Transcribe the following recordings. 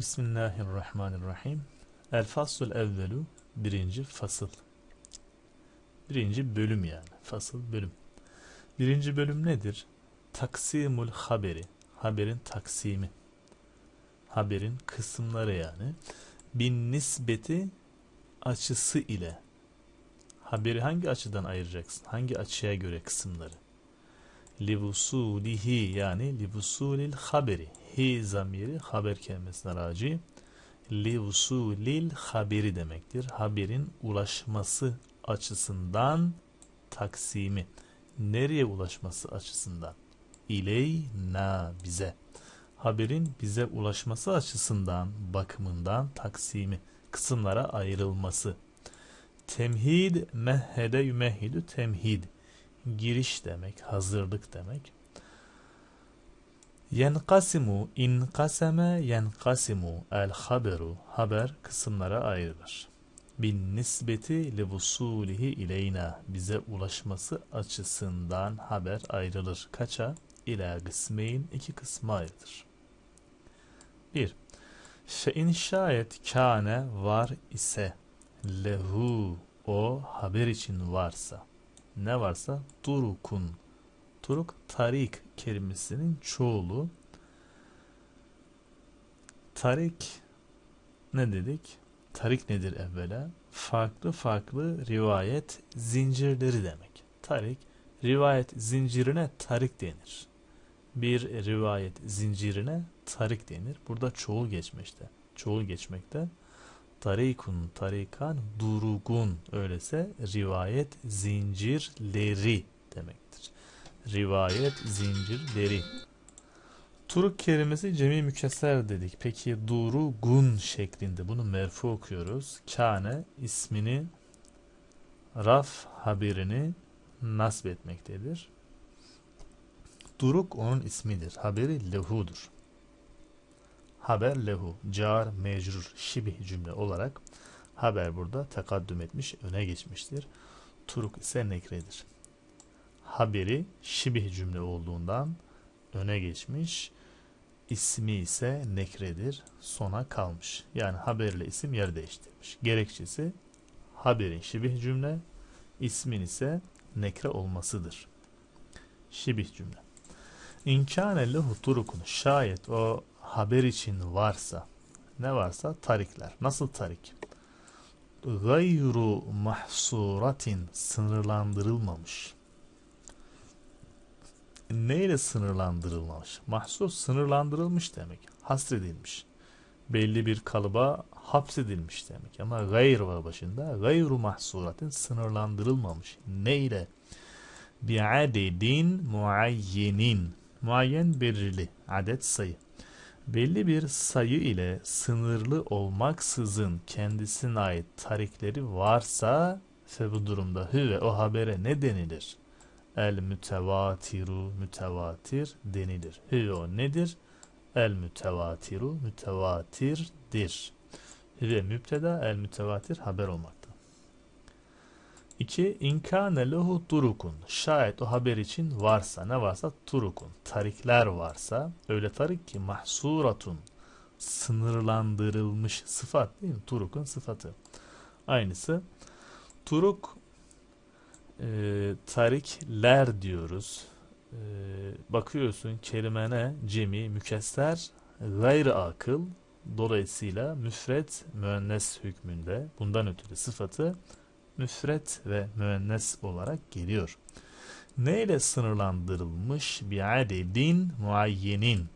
Bismillahirrahmanirrahim. El faslul evvelu birinci fasıl. Birinci bölüm yani. Fasıl bölüm. Birinci bölüm nedir? Taksimul haberi. Haberin taksimi. Haberin kısımları yani. Bin nisbeti açısı ile. Haberi hangi açıdan ayıracaksın? Hangi açıya göre kısımları? livusulihi yani livusulil haberi hi zamiri haber kelimesine raci livusulil haberi demektir. Haberin ulaşması açısından taksimi. Nereye ulaşması açısından? İleyna bize. Haberin bize ulaşması açısından bakımından taksimi. Kısımlara ayrılması. Temhid mehhede yümehhidü temhid. temhid giriş demek, hazırlık demek. Yenkasimu inkaseme yenkasimu el haberu haber kısımlara ayrılır. Bin nisbeti levusulihi ileyna bize ulaşması açısından haber ayrılır. Kaça? İla kısmeyin iki kısma ayrılır. 1. Şeyin şayet kâne var ise lehu o haber için varsa ne varsa durukun. Turuk tarik kelimesinin çoğulu. Tarik ne dedik? Tarik nedir evvela? Farklı farklı rivayet zincirleri demek. Tarik rivayet zincirine tarik denir. Bir rivayet zincirine tarik denir. Burada çoğul geçmişte. Çoğul geçmekte. Tarikun tarikan durugun öylese rivayet zincirleri demektir. Rivayet zincirleri. Turuk kelimesi cemi mükesser dedik. Peki durugun şeklinde bunu merfu okuyoruz. Kane ismini raf haberini nasip etmektedir. Duruk onun ismidir. Haberi lehudur haber lehu car mecrur şibih cümle olarak haber burada takaddüm etmiş öne geçmiştir. Turuk ise nekredir. Haberi şibih cümle olduğundan öne geçmiş. İsmi ise nekredir. Sona kalmış. Yani haberle isim yer değiştirmiş. Gerekçesi haberin şibih cümle, ismin ise nekre olmasıdır. Şibih cümle. İmkâne lehu turukun. Şayet o haber için varsa ne varsa tarikler. Nasıl tarik? Gayru mahsuratin sınırlandırılmamış. Neyle sınırlandırılmamış? Mahsur sınırlandırılmış demek. Hasredilmiş. Belli bir kalıba hapsedilmiş demek. Ama gayr var başında. Gayru mahsuratin sınırlandırılmamış. Neyle? Bi adedin, muayyenin. Muayyen belirli. Adet sayı belli bir sayı ile sınırlı olmaksızın kendisine ait tarikleri varsa ise bu durumda ve o habere ne denilir? El mütevatiru mütevatir denilir. Hüve o nedir? El mütevatiru mütevatirdir. Hüve müpteda el mütevatir haber olmak. 2. İnkâne lehu turukun. Şayet o haber için varsa ne varsa turukun. Tarikler varsa öyle tarik ki mahsuratun. Sınırlandırılmış sıfat değil mi? Turukun sıfatı. Aynısı. Turuk e, tarikler diyoruz. E, bakıyorsun kelimene cemi, mükesser, gayr akıl. Dolayısıyla müfret müennes hükmünde. Bundan ötürü sıfatı müfret ve müennes olarak geliyor. Ne ile sınırlandırılmış? Bir adedin muayyenin.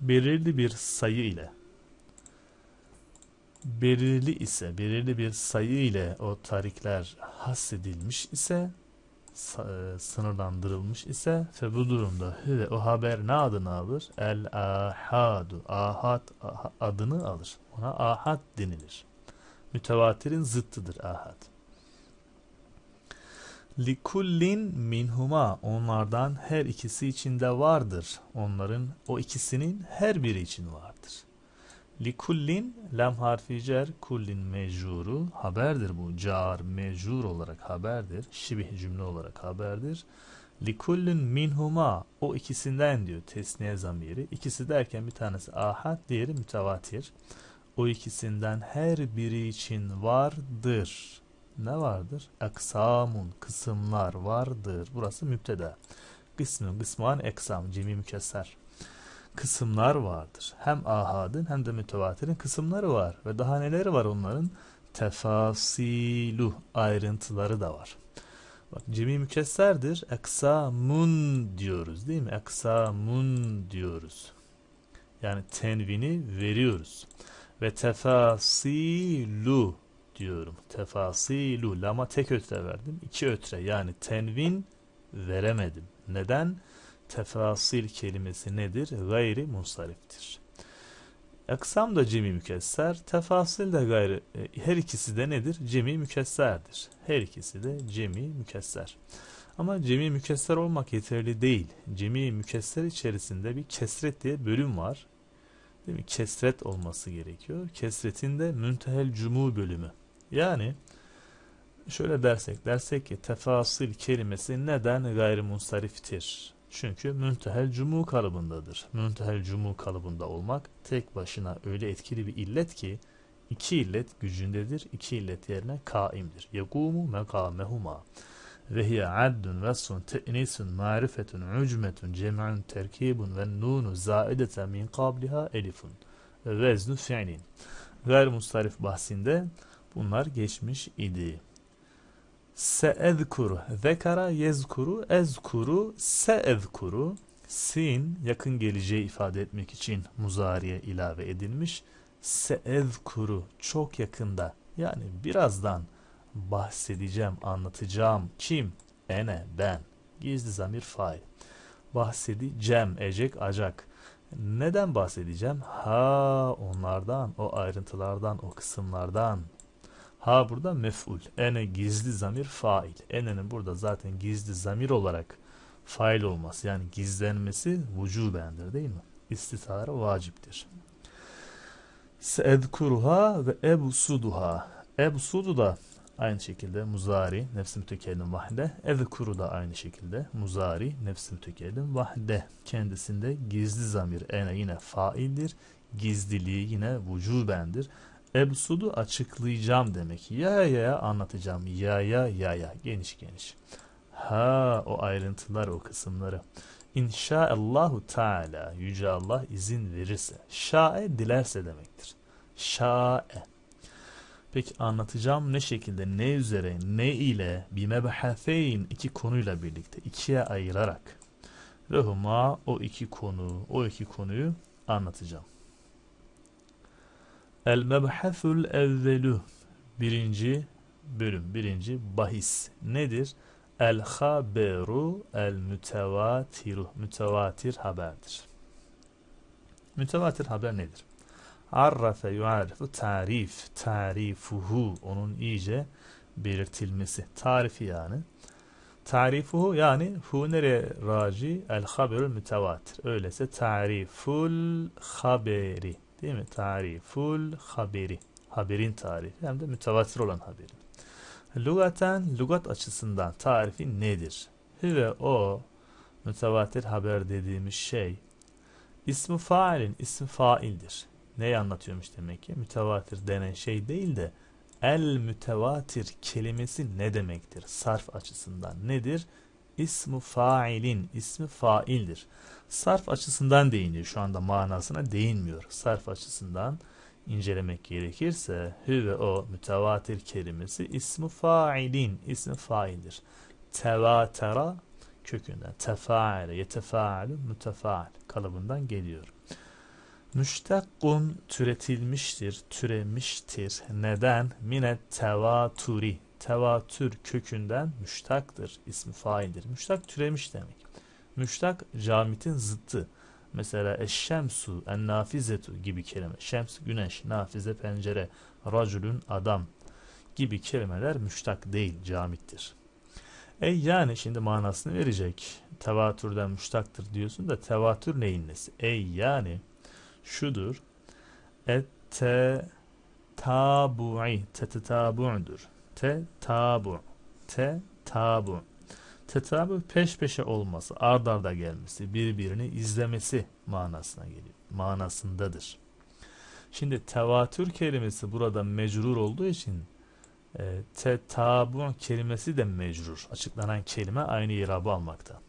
Belirli bir sayı ile. Belirli ise, belirli bir sayı ile o tarikler hasedilmiş ise e, sınırlandırılmış ise ve bu durumda ve o haber ne adını alır? El ahadu. Ahad adını alır. Ona ahad denilir. Mütevatirin zıttıdır ahad. Likullin minhuma onlardan her ikisi içinde vardır. Onların o ikisinin her biri için vardır. Likullin lem harfi cer kullin mecuru haberdir bu. Car mecur olarak haberdir. Şibih cümle olarak haberdir. Likullin minhuma o ikisinden diyor tesniye zamiri. İkisi derken bir tanesi ahad diğeri mütevatir. O ikisinden her biri için vardır ne vardır? Eksamun kısımlar vardır. Burası müpteda. Kısmın kısman eksam cemi mükesser. Kısımlar vardır. Hem ahadın hem de mütevatirin kısımları var. Ve daha neleri var onların? Tefasilu ayrıntıları da var. Bak cemi mükesserdir. Eksamun diyoruz değil mi? Eksamun diyoruz. Yani tenvini veriyoruz. Ve tefasilu diyorum. Tefasilu lama tek ötre verdim. İki ötre yani tenvin veremedim. Neden? Tefasil kelimesi nedir? Gayri munsariftir. Aksam da cemi mükesser, tefasil de gayri, e, her ikisi de nedir? Cemi mükesserdir. Her ikisi de cemi mükesser. Ama cemi mükesser olmak yeterli değil. Cemi mükesser içerisinde bir kesret diye bölüm var. Değil mi? Kesret olması gerekiyor. Kesretin de müntehel cumu bölümü. Yani şöyle dersek, dersek ki tefasil kelimesi neden gayrimunsariftir? Çünkü müntehel cumu kalıbındadır. Müntehel cumu kalıbında olmak tek başına öyle etkili bir illet ki iki illet gücündedir, iki illet yerine kaimdir. Yekumu mekamehuma ve hiye addun vessun te'nisun marifetun ucmetun cem'un terkibun ve nunu zaidete min kabliha elifun veznü fi'lin. Gayrimustarif bahsinde bahsinde Bunlar geçmiş idi. Seezkuru, zekara yezkuru, ezkuru, seedkuru, Sin yakın geleceği ifade etmek için muzariye ilave edilmiş. Seedkuru çok yakında yani birazdan bahsedeceğim, anlatacağım. Kim? Ene, ben. Gizli zamir fail. Bahsedeceğim, ecek, acak. Neden bahsedeceğim? Ha onlardan, o ayrıntılardan, o kısımlardan. Ha burada mef'ul. Ene gizli zamir fail. Ene'nin burada zaten gizli zamir olarak fail olması yani gizlenmesi vücubendir değil mi? İstisara vaciptir. Seedkuruha ve ebsuduha. Ebsudu da aynı şekilde muzari nefsim tükelim vahde. Ezkuru da aynı şekilde muzari nefsim tükelim vahde. Kendisinde gizli zamir ene yine faildir. Gizliliği yine vücubendir. Ebsudu açıklayacağım demek. Ya ya ya anlatacağım. Ya ya ya ya. Geniş geniş. Ha o ayrıntılar o kısımları. İnşaallahu Teala yüce Allah izin verirse. Şae dilerse demektir. Şae. Peki anlatacağım ne şekilde, ne üzere, ne ile, bimebheteyn iki konuyla birlikte ikiye ayırarak. Ve huma o iki konu, o iki konuyu anlatacağım. El mebhasul evvelu birinci bölüm, birinci bahis nedir? El haberu el mütevatiru mütevatir haberdir. Mütevatir haber nedir? Arrafe yuarifu tarif, tarifuhu onun iyice belirtilmesi, tarifi yani. Tarifuhu yani hu nereye raci? El haberul mütevatir. Öyleyse tariful haberi Değil mi? full haberi. Haberin tarifi hem de mütevatir olan haberi. Lugaten, lugat açısından tarifi nedir? Hüve o mütevatir haber dediğimiz şey ismi failin ismi faildir. Neyi anlatıyormuş demek ki? Mütevatir denen şey değil de el mütevatir kelimesi ne demektir? Sarf açısından nedir? İsmi failin ismi faildir sarf açısından değiniyor. Şu anda manasına değinmiyor. Sarf açısından incelemek gerekirse hü ve o mütevatir kelimesi ismi failin, ismi faildir. Tevatera kökünden tefaile, yetefailu, mütefaal kalıbından geliyor. Müştakkun türetilmiştir, türemiştir. Neden? Mine tevaturi. Tevatür kökünden müştaktır. ismi faildir. Müştak türemiş demek. Müştak camitin zıttı. Mesela eşşemsu, en nafizetu gibi kelime. Şems güneş, nafize pencere, racülün adam gibi kelimeler müştak değil camittir. E yani şimdi manasını verecek. Tevatürden müştaktır diyorsun da tevatür neyin nesi? E yani şudur. Ette tabu'i te tabu'dur. Te tabu. Te tabu. Tetabü peş peşe olması, ard arda gelmesi, birbirini izlemesi manasına geliyor. Manasındadır. Şimdi tevatür kelimesi burada mecrur olduğu için e, tetabun kelimesi de mecrur. Açıklanan kelime aynı irabı almakta.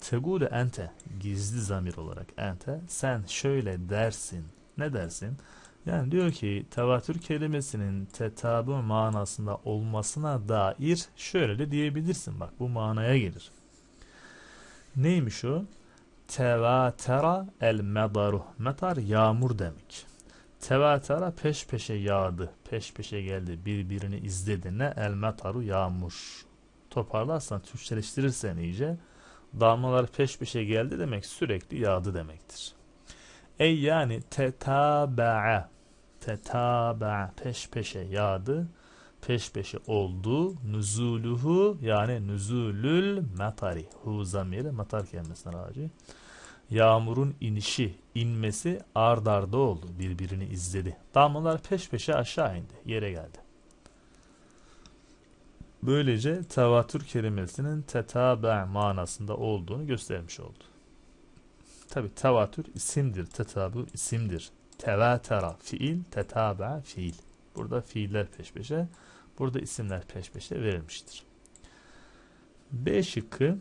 Tegulu ente gizli zamir olarak ente sen şöyle dersin. Ne dersin? Yani diyor ki tevatür kelimesinin tetabu manasında olmasına dair şöyle de diyebilirsin. Bak bu manaya gelir. Neymiş o? Tevatera el medaru. Metar yağmur demek. Tevatera peş peşe yağdı. Peş peşe geldi. Birbirini izledi. Ne? El metaru yağmur. Toparlarsan, Türkçeleştirirsen iyice. Damlalar peş peşe geldi demek sürekli yağdı demektir. Ey yani tetaba'a tetaba peş peşe yağdı. Peş peşe oldu. nuzuluhu yani nüzulül matari. Hu zamiri matar kelimesinden raci. Yağmurun inişi, inmesi ard arda oldu. Birbirini izledi. Damlalar peş peşe aşağı indi. Yere geldi. Böylece tevatür kelimesinin tetaba manasında olduğunu göstermiş oldu. Tabi tevatür isimdir, tetabu isimdir tevatera fiil, tetaba fiil. Burada fiiller peş peşe, burada isimler peş peşe verilmiştir. B şıkkı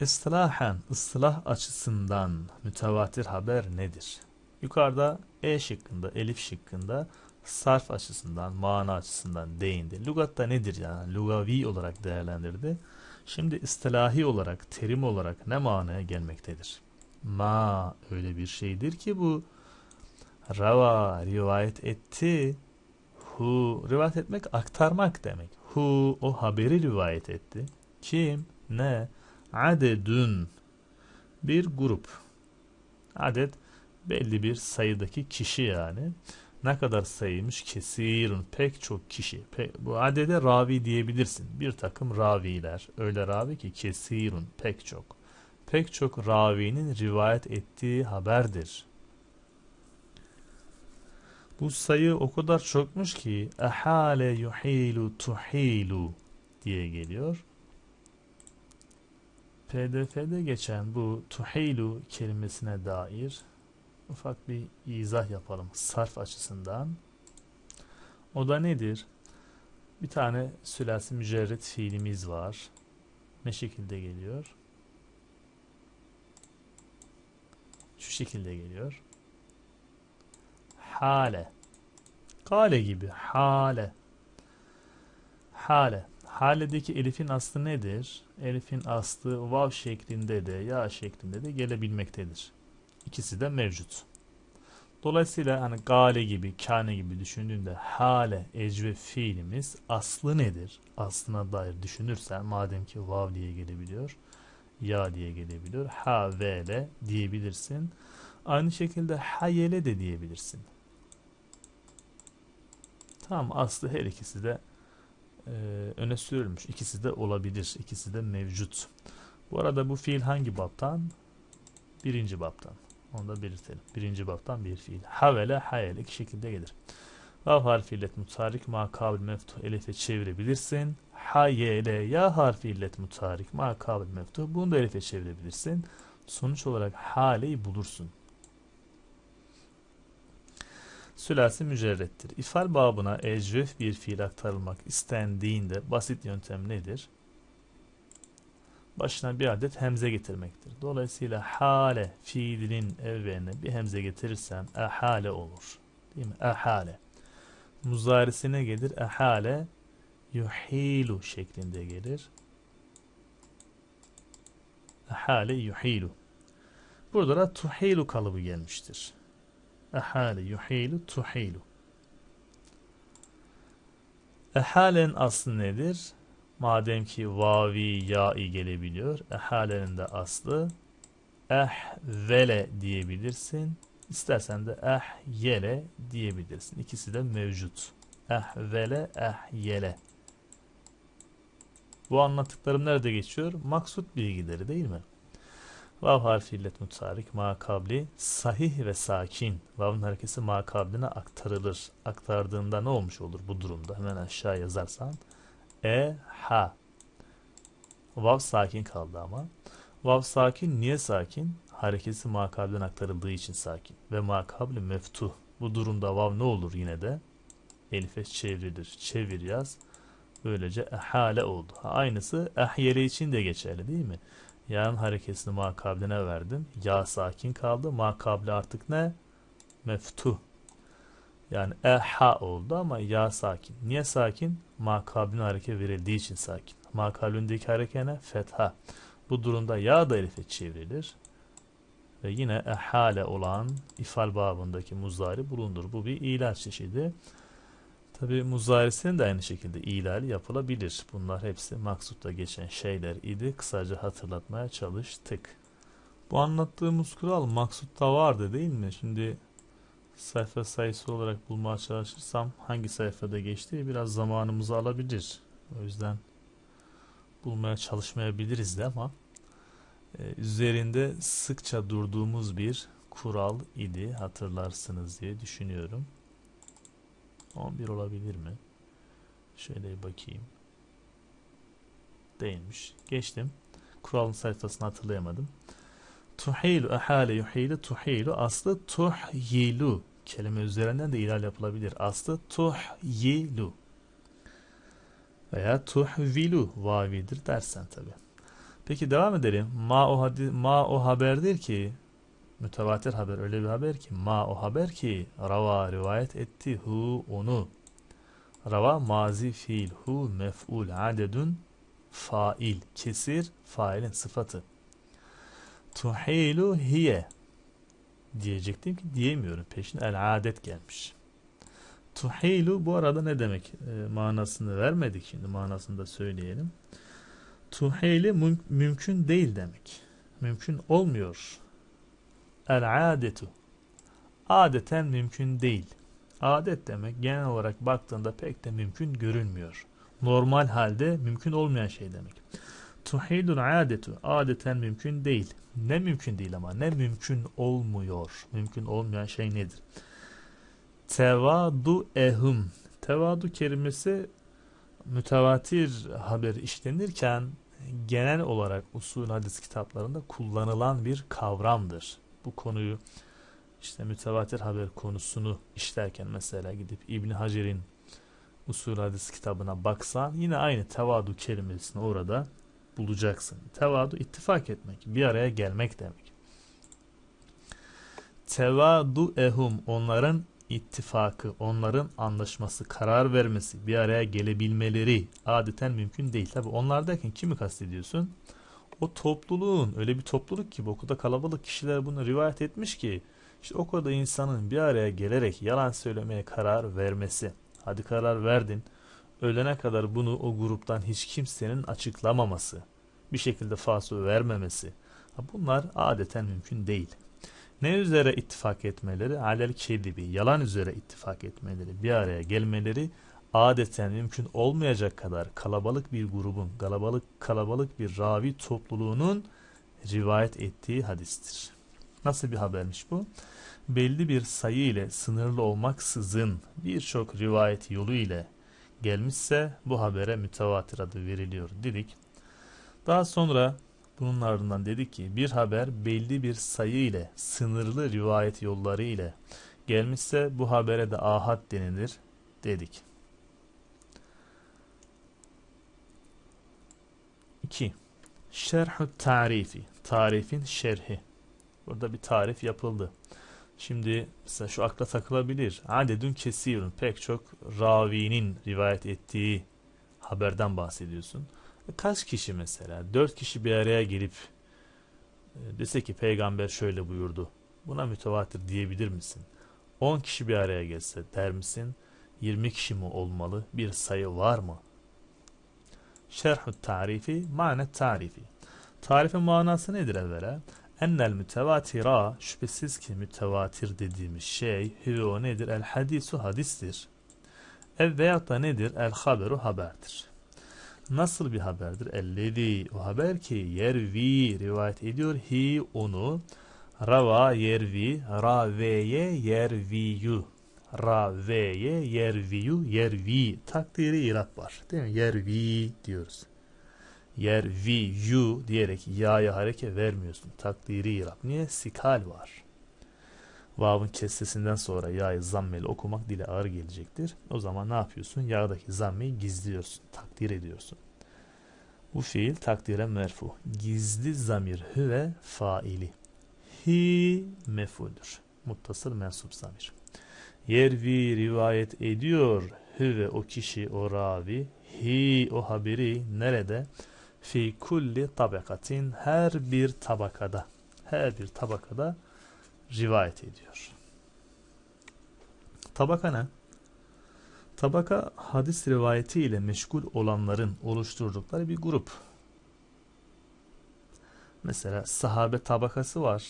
İstilahen, ıslah açısından mütevatir haber nedir? Yukarıda E şıkkında, Elif şıkkında sarf açısından, mana açısından değindi. Lugatta nedir yani? Lugavi olarak değerlendirdi. Şimdi istilahi olarak, terim olarak ne manaya gelmektedir? Ma öyle bir şeydir ki bu rava rivayet etti. Hu rivayet etmek aktarmak demek. Hu o haberi rivayet etti. Kim? Ne? Adedün bir grup. Adet belli bir sayıdaki kişi yani ne kadar sayıymış? Kesirun pek çok kişi. Pe, bu adede ravi diyebilirsin. Bir takım raviler. Öyle ravi ki kesirun pek çok. Pek çok ravinin rivayet ettiği haberdir. Bu sayı o kadar çokmuş ki ehale yuhilu tuhilu diye geliyor. PDF'de geçen bu tuhilu kelimesine dair ufak bir izah yapalım sarf açısından. O da nedir? Bir tane sülasi mücerret fiilimiz var. Ne şekilde geliyor? Şu şekilde geliyor. Hale. Kale gibi. Hale. Hale. Hale'deki elifin aslı nedir? Elifin aslı vav şeklinde de ya şeklinde de gelebilmektedir ikisi de mevcut. Dolayısıyla hani gale gibi, kane gibi düşündüğünde hale, ecve fiilimiz aslı nedir? Aslına dair düşünürsen madem ki vav diye gelebiliyor, ya diye gelebiliyor, ha vele diyebilirsin. Aynı şekilde hayele de diyebilirsin. Tam aslı her ikisi de e, öne sürülmüş. İkisi de olabilir, ikisi de mevcut. Bu arada bu fiil hangi baptan? Birinci baptan. Onu da belirtelim. Birinci baptan bir fiil. Havele hayel iki şekilde gelir. Vav harfi illet mutarik ma kabil meftuh elife çevirebilirsin. Hayele ya harfi illet mutarik ma kabil meftuh. Bunu da elife çevirebilirsin. Sonuç olarak haleyi bulursun. Sülasi mücerrettir. İfal babına ecref bir fiil aktarılmak istendiğinde basit yöntem nedir? başına bir adet hemze getirmektir. Dolayısıyla hale fiilinin evveline bir hemze getirirsem ahale olur. Değil mi? Ahale. Muzarisine gelir ahale yuhilu şeklinde gelir. Ahale yuhilu. Burada da tuhilu kalıbı gelmiştir. Ahale yuhilu tuhilu. Ehalen aslı nedir? Madem ki vavi ya'i gelebiliyor. Ehalenin de aslı ehvele diyebilirsin. İstersen de ehyele diyebilirsin. İkisi de mevcut. Ehvele ehyele. Bu anlattıklarım nerede geçiyor? Maksut bilgileri değil mi? Vav harfi illet mutarik makabli sahih ve sakin. Vav'ın harekesi makabline aktarılır. Aktardığında ne olmuş olur bu durumda? Hemen aşağı yazarsan e ha. Vav sakin kaldı ama. Vav sakin niye sakin? Harekesi makabden aktarıldığı için sakin. Ve makabli meftu. Bu durumda vav ne olur yine de? Elife çevrilir. Çevir yaz. Böylece ehale oldu. Ha, aynısı ehyele için de geçerli değil mi? Yarın harekesini makabline verdim. Ya sakin kaldı. Makabli artık ne? Meftu. Yani e oldu ama ya sakin. Niye sakin? Makalbine hareket verildiği için sakin. Makalbindeki hareke ne? Fetha. Bu durumda ya da elife çevrilir. Ve yine ehale olan ifal babındaki muzari bulundur. Bu bir ilal çeşidi. Tabi muzarisinin de aynı şekilde ilal yapılabilir. Bunlar hepsi maksutta geçen şeyler idi. Kısaca hatırlatmaya çalıştık. Bu anlattığımız kural maksutta vardı değil mi? Şimdi sayfa sayısı olarak bulmaya çalışırsam hangi sayfada geçtiği biraz zamanımızı alabilir. O yüzden bulmaya çalışmayabiliriz de ama e, üzerinde sıkça durduğumuz bir kural idi hatırlarsınız diye düşünüyorum. 11 olabilir mi? Şöyle bakayım. Değilmiş. Geçtim. Kuralın sayfasını hatırlayamadım. Tuhilu, ehale yuhilu, tuhilu. Aslı tuhyilu. Kelime üzerinden de ilal yapılabilir. Aslı tuhyilu. Veya tuhvilu vavidir dersen tabi. Peki devam edelim. Ma o, hadi, ma o haberdir ki mütevatir haber öyle bir haber ki ma o haber ki rava rivayet etti hu onu rava mazi fiil hu mef'ul adedun fail kesir failin sıfatı tuhilu hiye diyecektim ki diyemiyorum. Peşine el adet gelmiş. Tuhilu bu arada ne demek? E, manasını vermedik şimdi. Manasını da söyleyelim. Tuhili müm mümkün değil demek. Mümkün olmuyor. El adetu. Adeten mümkün değil. Adet demek genel olarak baktığında pek de mümkün görünmüyor. Normal halde mümkün olmayan şey demek. Tuhilul adetu. Adeten mümkün değil. Ne mümkün değil ama ne mümkün olmuyor. Mümkün olmayan şey nedir? Tevadu ehum. Tevadu kelimesi mütevatir haber işlenirken genel olarak usul hadis kitaplarında kullanılan bir kavramdır. Bu konuyu işte mütevatir haber konusunu işlerken mesela gidip İbn Hacer'in usul hadis kitabına baksan yine aynı tevadu kelimesini orada bulacaksın. Tevadu ittifak etmek, bir araya gelmek demek. Tevadu ehum onların ittifakı, onların anlaşması, karar vermesi, bir araya gelebilmeleri adeten mümkün değil. Tabi onlar derken kimi kastediyorsun? O topluluğun öyle bir topluluk ki bu kadar kalabalık kişiler bunu rivayet etmiş ki işte o kadar insanın bir araya gelerek yalan söylemeye karar vermesi. Hadi karar verdin Ölene kadar bunu o gruptan hiç kimsenin açıklamaması, bir şekilde falso vermemesi bunlar adeten mümkün değil. Ne üzere ittifak etmeleri? Alel kedibi, yalan üzere ittifak etmeleri, bir araya gelmeleri adeten mümkün olmayacak kadar kalabalık bir grubun, kalabalık kalabalık bir ravi topluluğunun rivayet ettiği hadistir. Nasıl bir habermiş bu? Belli bir sayı ile sınırlı olmaksızın birçok rivayet yolu ile gelmişse bu habere mütevatir adı veriliyor dedik. Daha sonra bunun ardından dedi ki bir haber belli bir sayı ile sınırlı rivayet yolları ile gelmişse bu habere de ahad denilir dedik. 2. Şerhü tarifi. Tarifin şerhi. Burada bir tarif yapıldı. Şimdi mesela şu akla takılabilir. Ha dedim kesirun pek çok ravinin rivayet ettiği haberden bahsediyorsun. E, kaç kişi mesela? Dört kişi bir araya gelip e, dese ki peygamber şöyle buyurdu. Buna mütevatir diyebilir misin? On kişi bir araya gelse der misin? Yirmi kişi mi olmalı? Bir sayı var mı? şerh tarifi, manet tarifi. Tarifin manası nedir evvela? Ennel mütevatira şüphesiz ki mütevatir dediğimiz şey hüve o nedir? El hadisu hadistir. Ev veyahut da nedir? El haberu haberdir. Nasıl bir haberdir? Ellezi o haber ki yervi rivayet ediyor hi onu rava yervi raveye yerviyu raveye yerviyu yervi takdiri irat var. Değil mi? Yervi diyoruz yer v, u diyerek ya'ya hareket vermiyorsun. Takdiri irab. Niye? Sikal var. Vav'ın kesesinden sonra ya'yı zammeli okumak dile ağır gelecektir. O zaman ne yapıyorsun? Ya'daki zammeyi gizliyorsun. Takdir ediyorsun. Bu fiil takdire merfu. Gizli zamir hüve faili. Hi mefuldür. Muttasıl mensup zamir. Yervi rivayet ediyor hüve o kişi o ravi hi o haberi nerede? fi kulli tabakatin her bir tabakada her bir tabakada rivayet ediyor. Tabaka ne? Tabaka hadis rivayeti ile meşgul olanların oluşturdukları bir grup. Mesela sahabe tabakası var,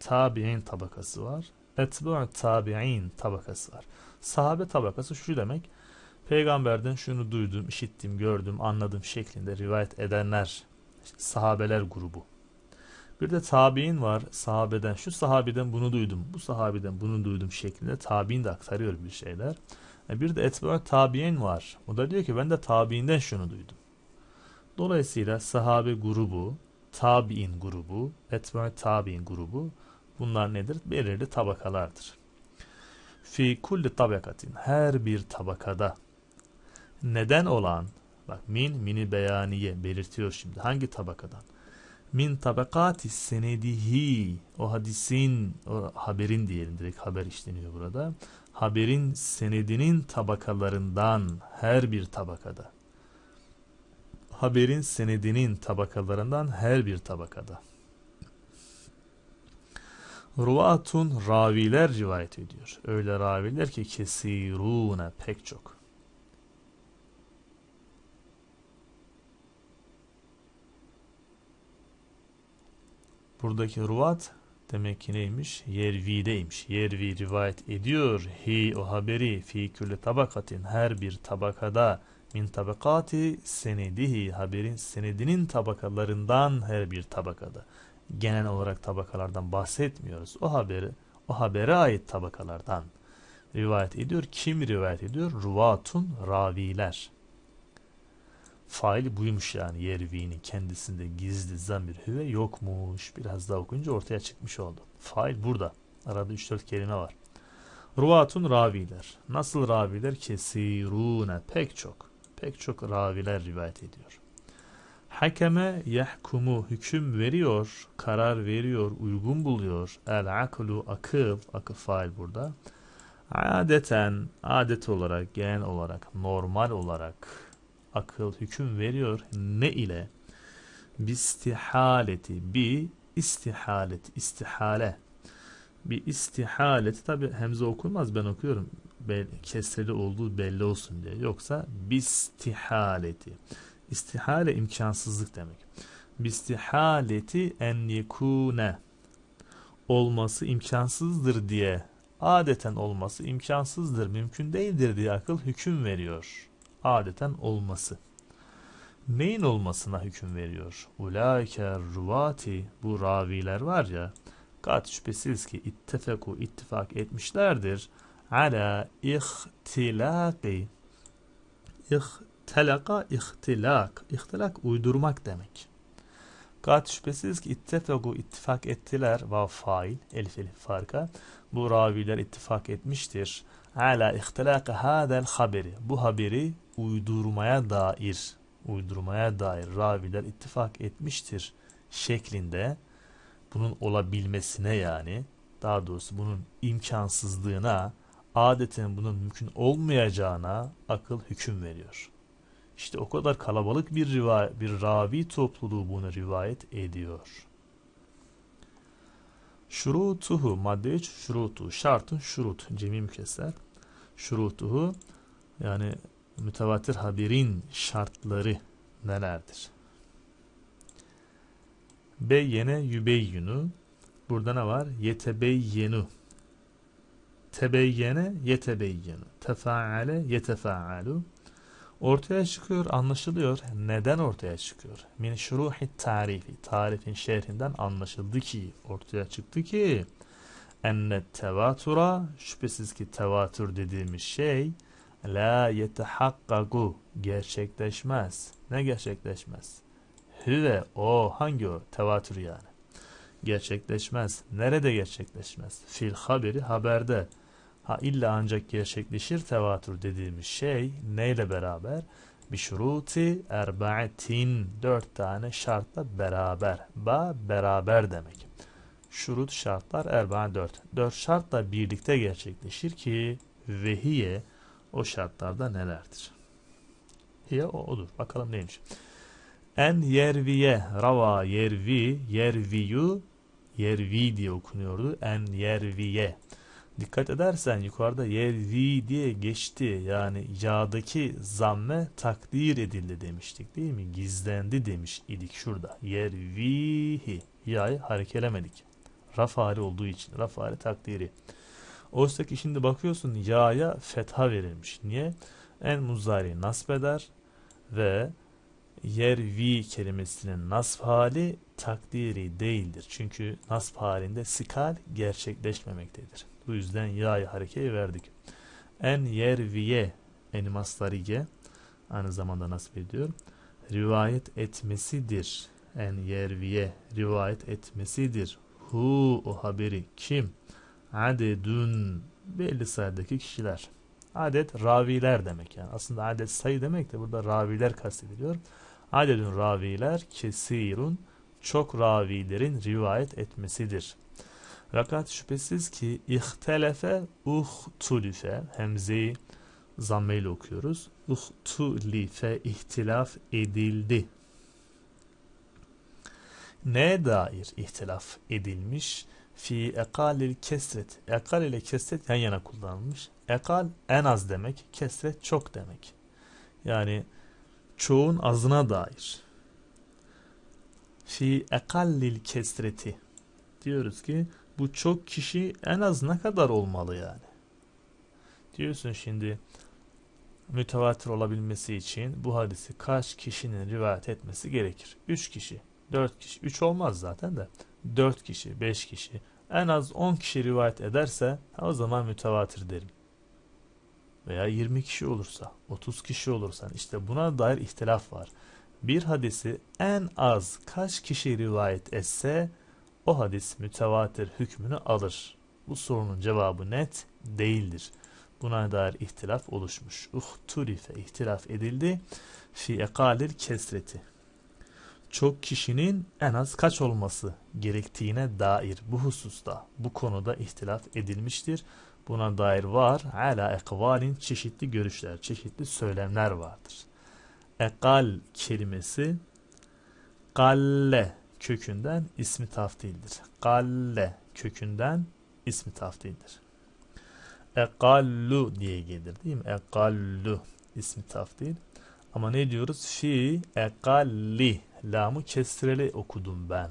tabi'in tabakası var, etbu'u tabi'in tabakası var. Sahabe tabakası şu demek, Peygamberden şunu duydum, işittim, gördüm, anladım şeklinde rivayet edenler sahabeler grubu. Bir de tabi'in var sahabeden şu sahabeden bunu duydum, bu sahabeden bunu duydum şeklinde tabi'in de aktarıyor bir şeyler. E, bir de etba tabi'in var. O da diyor ki ben de tabi'inden şunu duydum. Dolayısıyla sahabe grubu, tabi'in grubu, etba tabi'in grubu bunlar nedir? Belirli tabakalardır. Fi kulli tabakatin her bir tabakada neden olan bak min mini beyaniye belirtiyor şimdi hangi tabakadan min tabakati senedihi o hadisin o haberin diyelim direkt haber işleniyor burada haberin senedinin tabakalarından her bir tabakada haberin senedinin tabakalarından her bir tabakada ruvatun raviler rivayet ediyor öyle raviler ki kesirune pek çok Buradaki ruvat demek ki neymiş? Yervideymiş. Yervi rivayet ediyor. Hi o haberi fi külle tabakatin her bir tabakada min tabakati senedihi haberin senedinin tabakalarından her bir tabakada. Genel olarak tabakalardan bahsetmiyoruz. O haberi o habere ait tabakalardan rivayet ediyor. Kim rivayet ediyor? Ruvatun raviler faili buymuş yani yervinin kendisinde gizli zamir hüve yokmuş. Biraz daha okuyunca ortaya çıkmış oldu. Fail burada. Arada 3-4 kelime var. Ruvatun raviler. Nasıl raviler? Kesirune. Pek çok. Pek çok raviler rivayet ediyor. Hakeme yahkumu hüküm veriyor, karar veriyor, uygun buluyor. El aklu akıl, akıl fail burada. Adeten, adet olarak, gen olarak, normal olarak akıl hüküm veriyor ne ile? istihaleti bir istihalet istihale bir istihaleti tabi hemze okunmaz ben okuyorum Bel, kesreli olduğu belli olsun diye yoksa istihaleti istihale imkansızlık demek istihaleti en yekune olması imkansızdır diye adeten olması imkansızdır mümkün değildir diye akıl hüküm veriyor adeten olması. Neyin olmasına hüküm veriyor? Ulaike ruvati bu raviler var ya kat şüphesiz ki ittefeku ittifak etmişlerdir. Ala ihtilaki ihtelaka ihtilak ihtilak uydurmak demek. Kat şüphesiz ki ittifakı ittifak ettiler ve fail elif elif farka. Bu raviler ittifak etmiştir. Ala ihtilaka hadel haberi. Bu haberi uydurmaya dair uydurmaya dair raviler ittifak etmiştir şeklinde bunun olabilmesine yani daha doğrusu bunun imkansızlığına adeten bunun mümkün olmayacağına akıl hüküm veriyor. İşte o kadar kalabalık bir, rivayet, bir ravi topluluğu bunu rivayet ediyor. Şurutuhu madde 3 şurutu şartın şurut cemi mükesser şurutuhu yani mütevatir haberin şartları nelerdir? Be Beyyene yübeyyunu. Burada ne var? Yetebeyyenu. Tebeyyene yetebeyyenu. Tefaale yetefaalu. Ortaya çıkıyor, anlaşılıyor. Neden ortaya çıkıyor? Min şuruhi tarifi. Tarifin şerhinden anlaşıldı ki, ortaya çıktı ki enne tevatura şüphesiz ki tevatür dediğimiz şey La yetehakkaku gerçekleşmez. Ne gerçekleşmez? Hüve o hangi o? Tevatür yani. Gerçekleşmez. Nerede gerçekleşmez? Fil haberi haberde. Ha illa ancak gerçekleşir tevatür dediğimiz şey neyle beraber? Bi şuruti erba'atin dört tane şartla beraber. Ba beraber demek. Şurut şartlar erba'a dört. Dört şartla birlikte gerçekleşir ki vehiye o şartlarda nelerdir? Ya o odur. Bakalım neymiş. En yerviye rava yervi yerviyu yervi diye okunuyordu. En yerviye. Dikkat edersen yukarıda yervi diye geçti. Yani yağdaki zamme takdir edildi demiştik değil mi? Gizlendi demiş idik şurada. Yervihi. Ya'yı harekelemedik. Raf hali olduğu için. Raf hali takdiri. Oysa ki şimdi bakıyorsun ya'ya fetha verilmiş. Niye? En muzari nasbeder ve yer vi kelimesinin nasf hali takdiri değildir. Çünkü nasf halinde sikal gerçekleşmemektedir. Bu yüzden ya'ya harekeyi verdik. En yer viye en mastarige aynı zamanda nasip ediyor. Rivayet etmesidir. En yerviye rivayet etmesidir. Hu o haberi kim? adedun belli sayıdaki kişiler. Adet raviler demek yani. Aslında adet sayı demek de burada raviler kastediliyor. Adedun raviler kesirun çok ravilerin rivayet etmesidir. Fakat şüphesiz ki ihtelefe uhtulife hemzeyi zammeyle okuyoruz. Uhtulife ihtilaf edildi. Ne dair ihtilaf edilmiş? fi ekalil kesret. Ekal ile kesret yan yana kullanılmış. Ekal en az demek, kesret çok demek. Yani çoğun azına dair. Fi ekallil kesreti. Diyoruz ki bu çok kişi en az ne kadar olmalı yani. Diyorsun şimdi mütevatir olabilmesi için bu hadisi kaç kişinin rivayet etmesi gerekir? 3 kişi, 4 kişi, 3 olmaz zaten de 4 kişi, 5 kişi, en az 10 kişi rivayet ederse o zaman mütevatir derim. Veya 20 kişi olursa, 30 kişi olursa işte buna dair ihtilaf var. Bir hadisi en az kaç kişi rivayet etse o hadis mütevatir hükmünü alır. Bu sorunun cevabı net değildir. Buna dair ihtilaf oluşmuş. Uhturife ihtilaf edildi. Fi ekalil kesreti çok kişinin en az kaç olması gerektiğine dair bu hususta bu konuda ihtilaf edilmiştir. Buna dair var ala ekvalin çeşitli görüşler, çeşitli söylemler vardır. Ekal kelimesi galle kökünden ismi taftildir. Galle kökünden ismi taftildir. Ekallu diye gelir değil mi? Ekallu ismi taftil. Ama ne diyoruz? Fi ekalli Lamı kestireli okudum ben.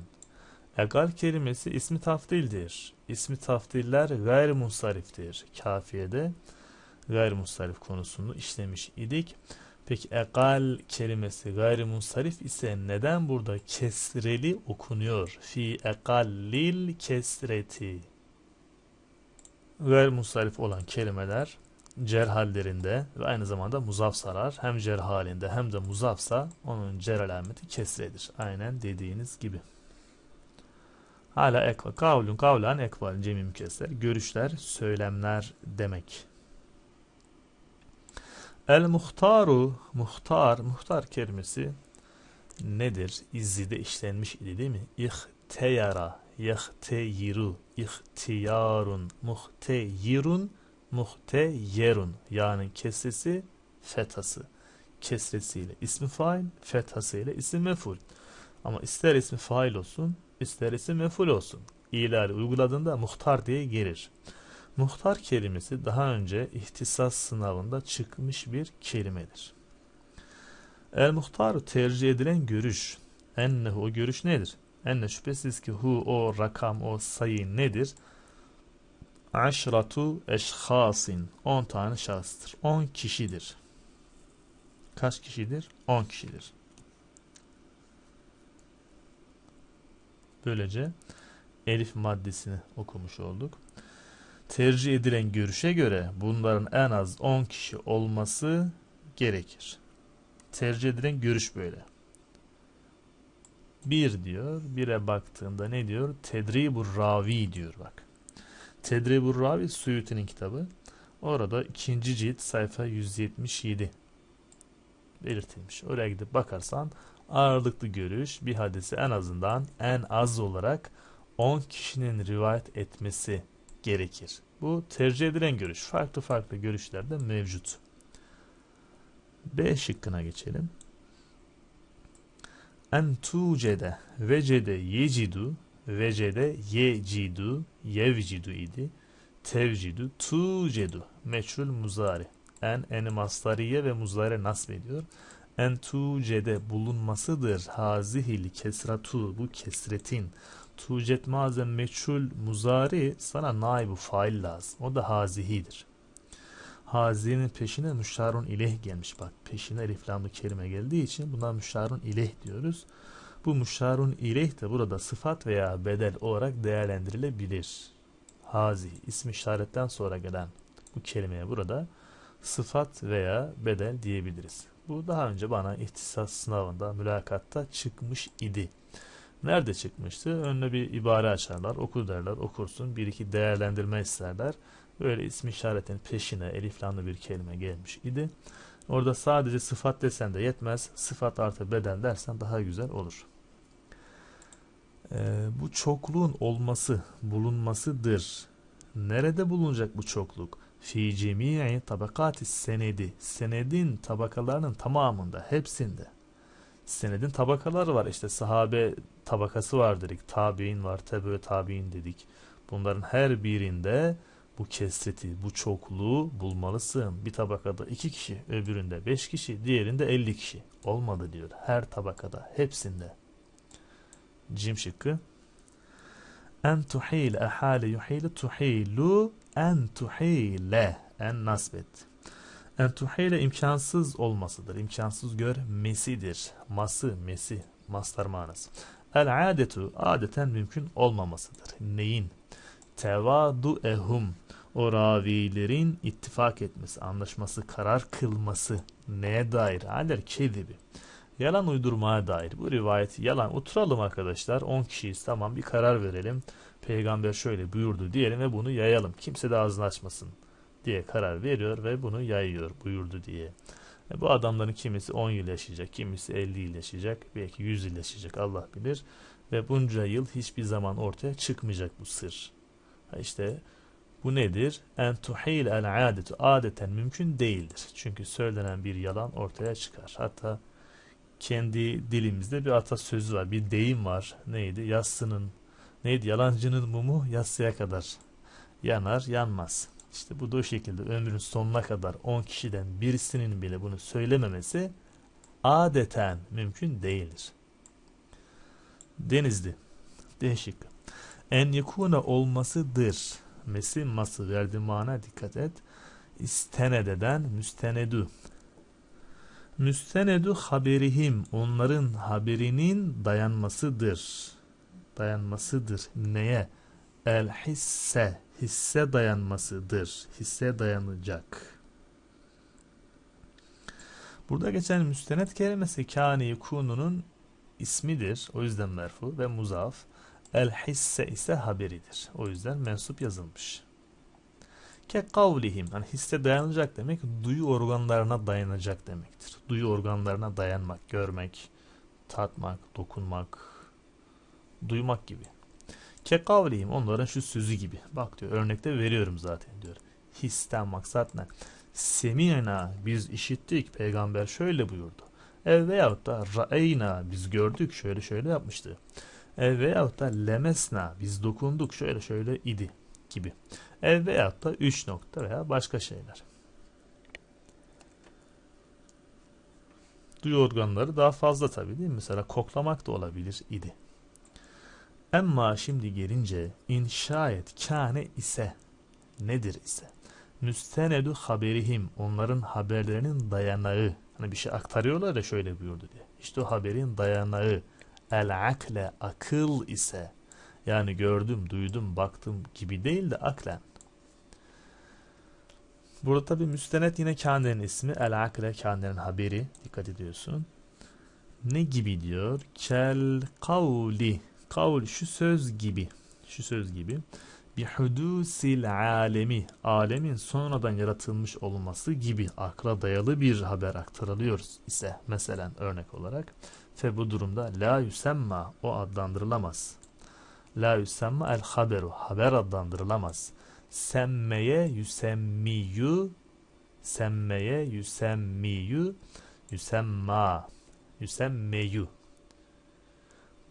Egal kelimesi ismi taftildir. İsmi tafdiller gayrimunsariftir. Kafiyede gayrimunsarif konusunu işlemiş idik. Peki egal kelimesi gayrimunsarif ise neden burada kesreli okunuyor? Fi egallil kesreti. Gayrimunsarif olan kelimeler cer hallerinde ve aynı zamanda muzaf sarar. Hem cer halinde hem de muzafsa onun cer alameti kesredir. Aynen dediğiniz gibi. Hala ekva. Kavlun kavlan ekval. Cemim kesler. Görüşler, söylemler demek. El muhtaru. Muhtar. Muhtar kelimesi nedir? İzzide işlenmiş idi değil mi? İhteyara. İhteyiru. İhtiyarun. Muhteyirun. Muhteyirun muhteyerun yani kesresi fetası kesresiyle ismi fail fethasıyla isim meful ama ister ismi fail olsun ister isim meful olsun ilali uyguladığında muhtar diye gelir muhtar kelimesi daha önce ihtisas sınavında çıkmış bir kelimedir el muhtar tercih edilen görüş ennehu o görüş nedir enne şüphesiz ki hu o rakam o sayı nedir Aşratu eşhasin. 10 tane şahıstır. 10 kişidir. Kaç kişidir? 10 kişidir. Böylece elif maddesini okumuş olduk. Tercih edilen görüşe göre bunların en az 10 kişi olması gerekir. Tercih edilen görüş böyle. 1 diyor. 1'e baktığında ne diyor? Tedribur ravi diyor bak. Tedribur Ravi Suyuti'nin kitabı. Orada ikinci cilt sayfa 177 belirtilmiş. Oraya gidip bakarsan ağırlıklı görüş bir hadisi en azından en az olarak 10 kişinin rivayet etmesi gerekir. Bu tercih edilen görüş. Farklı farklı görüşler de mevcut. B şıkkına geçelim. En tucede vecede yecidu Vecede yecidu, yevcidu idi. Tevcidu, tucedu. Meçhul muzari. En eni mastariye ve muzare nasb ediyor. En tucede bulunmasıdır. Hazihil kesratu bu kesretin. Tucet mazen meçhul muzari sana naibu fail lazım. O da hazihidir. Hazinin peşine müşarun ileh gelmiş. Bak peşine eliflamlı kelime geldiği için buna müşarun ileh diyoruz. Bu müşarun ileyh de burada sıfat veya bedel olarak değerlendirilebilir. Hazi ismi işaretten sonra gelen bu kelimeye burada sıfat veya bedel diyebiliriz. Bu daha önce bana ihtisas sınavında mülakatta çıkmış idi. Nerede çıkmıştı? Önüne bir ibare açarlar, oku derler, okursun. Bir iki değerlendirme isterler. Böyle ismi işaretin peşine eliflanlı bir kelime gelmiş idi. Orada sadece sıfat desen de yetmez. Sıfat artı beden dersen daha güzel olur. Ee, bu çokluğun olması, bulunmasıdır. Nerede bulunacak bu çokluk? Fi cemii tabakati senedi. Senedin tabakalarının tamamında, hepsinde. Senedin tabakaları var. İşte sahabe tabakası var dedik. Tabi'in var, tebe tabi'in dedik. Bunların her birinde bu kesreti, bu çokluğu bulmalısın. Bir tabakada iki kişi, öbüründe beş kişi, diğerinde elli kişi. Olmadı diyor. Her tabakada, hepsinde. Cim şıkkı. En tuhil ehale yuhile tuhilu en tuhile en nasbet. En tuhile imkansız olmasıdır. İmkansız ması mesi, maslar manası. El adetu adeten mümkün olmamasıdır. Neyin? Tevadu ehum. O ravilerin ittifak etmesi, anlaşması, karar kılması. Neye dair? Aler kedibi. Yalan uydurmaya dair bu rivayet yalan. Oturalım arkadaşlar 10 kişiyiz tamam bir karar verelim. Peygamber şöyle buyurdu diyelim ve bunu yayalım. Kimse de ağzını açmasın diye karar veriyor ve bunu yayıyor buyurdu diye. E bu adamların kimisi 10 yıl yaşayacak, kimisi 50 yıl yaşayacak, belki 100 yıl yaşayacak Allah bilir. Ve bunca yıl hiçbir zaman ortaya çıkmayacak bu sır. Ha işte bu nedir? En tuhil el adetu adeten mümkün değildir. Çünkü söylenen bir yalan ortaya çıkar. Hatta kendi dilimizde bir atasözü var, bir deyim var. Neydi? Yassının, neydi? Yalancının mumu yassıya kadar yanar, yanmaz. İşte bu da o şekilde ömrün sonuna kadar 10 kişiden birisinin bile bunu söylememesi adeten mümkün değildir. Denizli. Değişik. En yekuna olmasıdır. Mesiması verdi mana dikkat et. İstenededen müstenedü müstenedu haberihim onların haberinin dayanmasıdır. Dayanmasıdır. Neye? El hisse. Hisse dayanmasıdır. Hisse dayanacak. Burada geçen müstenet kelimesi kâni kununun ismidir. O yüzden merfu ve muzaf. El hisse ise haberidir. O yüzden mensup yazılmış. Ke kavlihim. Yani hisse dayanacak demek duyu organlarına dayanacak demektir. Duyu organlarına dayanmak, görmek, tatmak, dokunmak, duymak gibi. Ke kavlihim. Onların şu sözü gibi. Bak diyor örnekte veriyorum zaten diyor. Histen maksat ne? Semina biz işittik. Peygamber şöyle buyurdu. E veyahut da ra'eyna biz gördük şöyle şöyle yapmıştı. E veyahut da lemesna biz dokunduk şöyle şöyle idi gibi. E, veyahut da 3 nokta veya başka şeyler. Duyu organları daha fazla tabii değil mi? Mesela koklamak da olabilir idi. Emma şimdi gelince inşayet kâne ise nedir ise müstenedu haberihim onların haberlerinin dayanağı hani bir şey aktarıyorlar da şöyle buyurdu diye işte o haberin dayanağı el akle akıl ise yani gördüm, duydum, baktım gibi değil de aklen. Burada tabi müstenet yine kendinin ismi. El akle kendinin haberi. Dikkat ediyorsun. Ne gibi diyor? Kel kavli. Kavl şu söz gibi. Şu söz gibi. Bi hudusil alemi. Alemin sonradan yaratılmış olması gibi akla dayalı bir haber aktarılıyor ise mesela örnek olarak. Fe bu durumda la yüsemma o adlandırılamaz. La yusemma el haberu. Haber adlandırılamaz. Semmeye yusemmiyu semmeye yusemmiyu yusemma yusemmeyu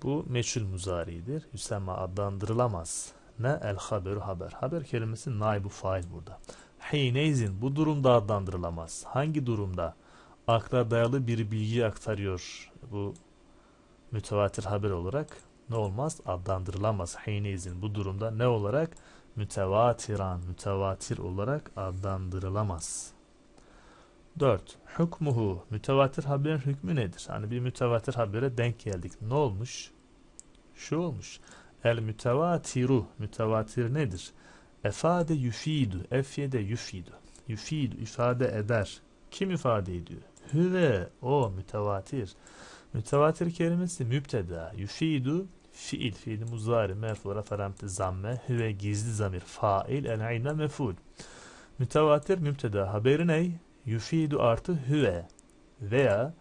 bu meçhul muzaridir. Yusemma adlandırılamaz. Ne el haberu haber. Haber kelimesi naibu fail burada. Hineyzin bu durumda adlandırılamaz. Hangi durumda? Akla dayalı bir bilgi aktarıyor bu mütevatir haber olarak ne olmaz? Adlandırılamaz. Heyneyizin bu durumda ne olarak? Mütevatiran, mütevatir olarak adlandırılamaz. 4. Hükmuhu, mütevatir haberin hükmü nedir? Hani bir mütevatir habere denk geldik. Ne olmuş? Şu olmuş. El mütevatiru, mütevatir nedir? Efade yufidu, efyede yufidu. Yufidu, ifade eder. Kim ifade ediyor? Hüve, o mütevatir. Mütevatir kelimesi mübteda, yufidu Fiil, fiil, muzari, merfura, feremte, zamme, hüve, gizli zamir, fail, el ilme, meful. Mütevatir, müpteda, haberi ney? Yufidu artı hüve veya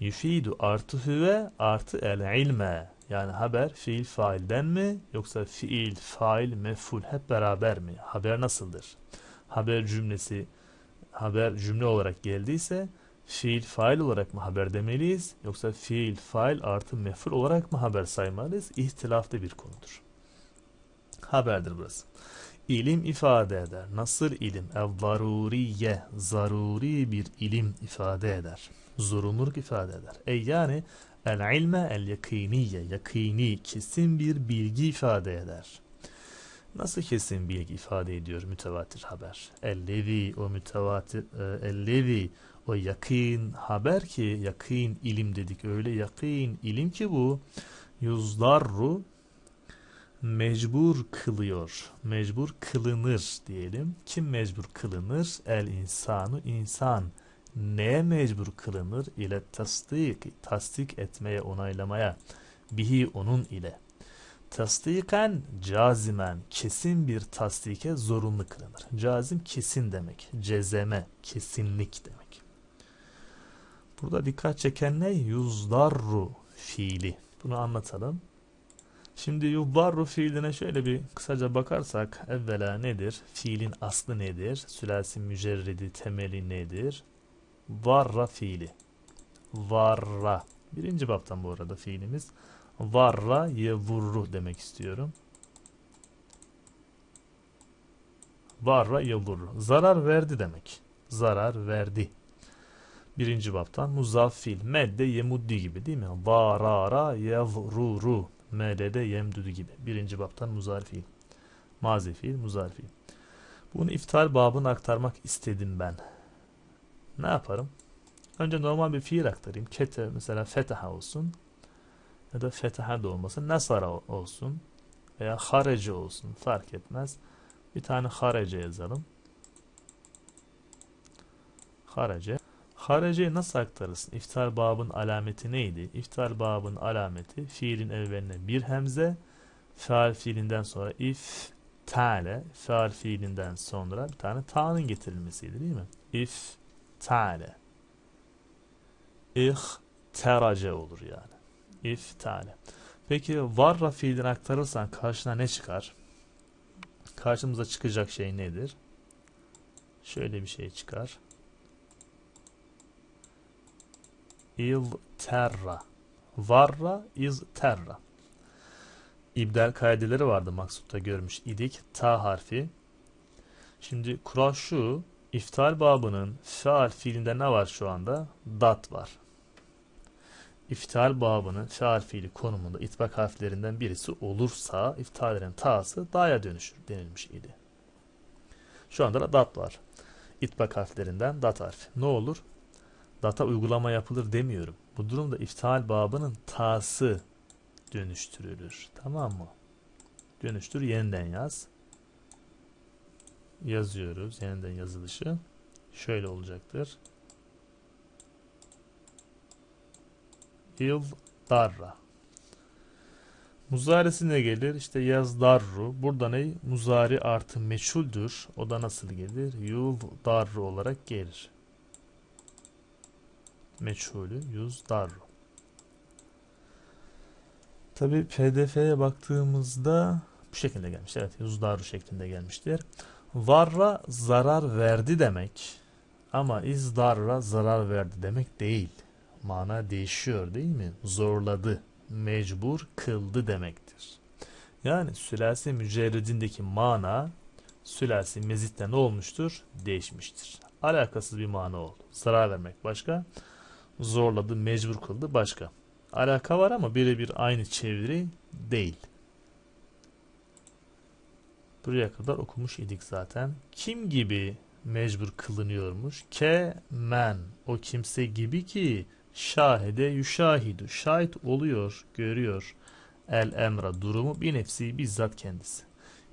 yufidu artı hüve artı el ilme. Yani haber fiil failden mi yoksa fiil fail meful hep beraber mi? Haber nasıldır? Haber cümlesi haber cümle olarak geldiyse fiil fail olarak mı haber demeliyiz yoksa fiil fail artı meful olarak mı haber saymalıyız? İhtilaflı bir konudur. Haberdir burası. İlim ifade eder. Nasıl ilim? Ev zaruriye. Zaruri bir ilim ifade eder. Zorunluluk ifade eder. E yani el ilme el yakiniye. Yakini kesin bir bilgi ifade eder. Nasıl kesin bilgi ifade ediyor mütevatir haber? Ellevi o mütevatir e, ellevi ve yakin haber ki yakin ilim dedik öyle yakin ilim ki bu yuzdarru mecbur kılıyor. Mecbur kılınır diyelim. Kim mecbur kılınır? El insanı insan. Neye mecbur kılınır? İle tasdik. Tasdik etmeye, onaylamaya. Bihi onun ile. Tasdiken cazimen kesin bir tasdike zorunlu kılınır. Cazim kesin demek. Cezeme kesinlik demek. Burada dikkat çeken ne? Yuzdarru fiili. Bunu anlatalım. Şimdi yuzdarru fiiline şöyle bir kısaca bakarsak evvela nedir? Fiilin aslı nedir? Sülasi mücerredi temeli nedir? Varra fiili. Varra. Birinci baptan bu arada fiilimiz. Varra yevurru demek istiyorum. Varra yevurru. Zarar verdi demek. Zarar verdi. Birinci baptan muzafil, Medde yemuddi gibi değil mi? Varara yavruru, Medede yemdüdü gibi. Birinci baptan muzafil, Mazi muzafil. Bunu iftar babını aktarmak istedim ben. Ne yaparım? Önce normal bir fiil aktarayım. Kete mesela fetaha olsun. Ya da fetaha da olmasın. Nasara olsun. Veya harece olsun. Fark etmez. Bir tane harece yazalım. Harece. Harece nasıl aktarırsın? İftar babın alameti neydi? İftar babın alameti fiilin evveline bir hemze, faal fiilinden sonra if tale, faal fiilinden sonra bir tane ta'nın getirilmesiydi değil mi? If tale. İh terace olur yani. İf tale. Peki varra fiilini aktarırsan karşına ne çıkar? Karşımıza çıkacak şey nedir? Şöyle bir şey çıkar. il terra. Varra iz terra. İbdal kaideleri vardı maksutta görmüş idik. Ta harfi. Şimdi kural şu. İftar babının faal fiilinde ne var şu anda? Dat var. İftal babının faal fiili konumunda itbak harflerinden birisi olursa iftarların ta'sı da'ya dönüşür denilmiş idi. Şu anda da dat var. İtbak harflerinden dat harfi. Ne olur? data uygulama yapılır demiyorum. Bu durumda iftihal babının tası dönüştürülür. Tamam mı? Dönüştür yeniden yaz. Yazıyoruz yeniden yazılışı. Şöyle olacaktır. Yıl darra. Muzaresi ne gelir? İşte yaz darru. Burada ne? Muzari artı meçhuldür. O da nasıl gelir? Yıl darru olarak gelir meçhulü yüzdarru. Tabi pdf'ye baktığımızda bu şekilde gelmiş. Evet yüzdarru şeklinde gelmiştir. Varra zarar verdi demek ama izdarra zarar verdi demek değil. Mana değişiyor değil mi? Zorladı, mecbur kıldı demektir. Yani sülasi mücerredindeki mana sülasi mezitten olmuştur? Değişmiştir. Alakasız bir mana oldu. Zarar vermek başka, zorladı, mecbur kıldı başka. Alaka var ama birebir aynı çeviri değil. Buraya kadar okumuş idik zaten. Kim gibi mecbur kılınıyormuş? Ke men. O kimse gibi ki şahide, yuşahidu, Şahit oluyor, görüyor. El emra durumu bir nefsi bizzat kendisi.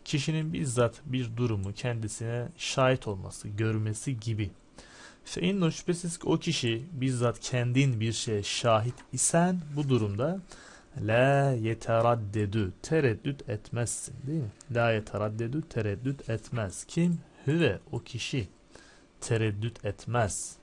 Kişinin bizzat bir durumu kendisine şahit olması, görmesi gibi Feinnun şüphesiz o kişi bizzat kendin bir şeye şahit isen bu durumda la yeteraddedü tereddüt etmezsin değil mi? La yeteraddedü tereddüt etmez. Kim? Hüve o kişi tereddüt etmez.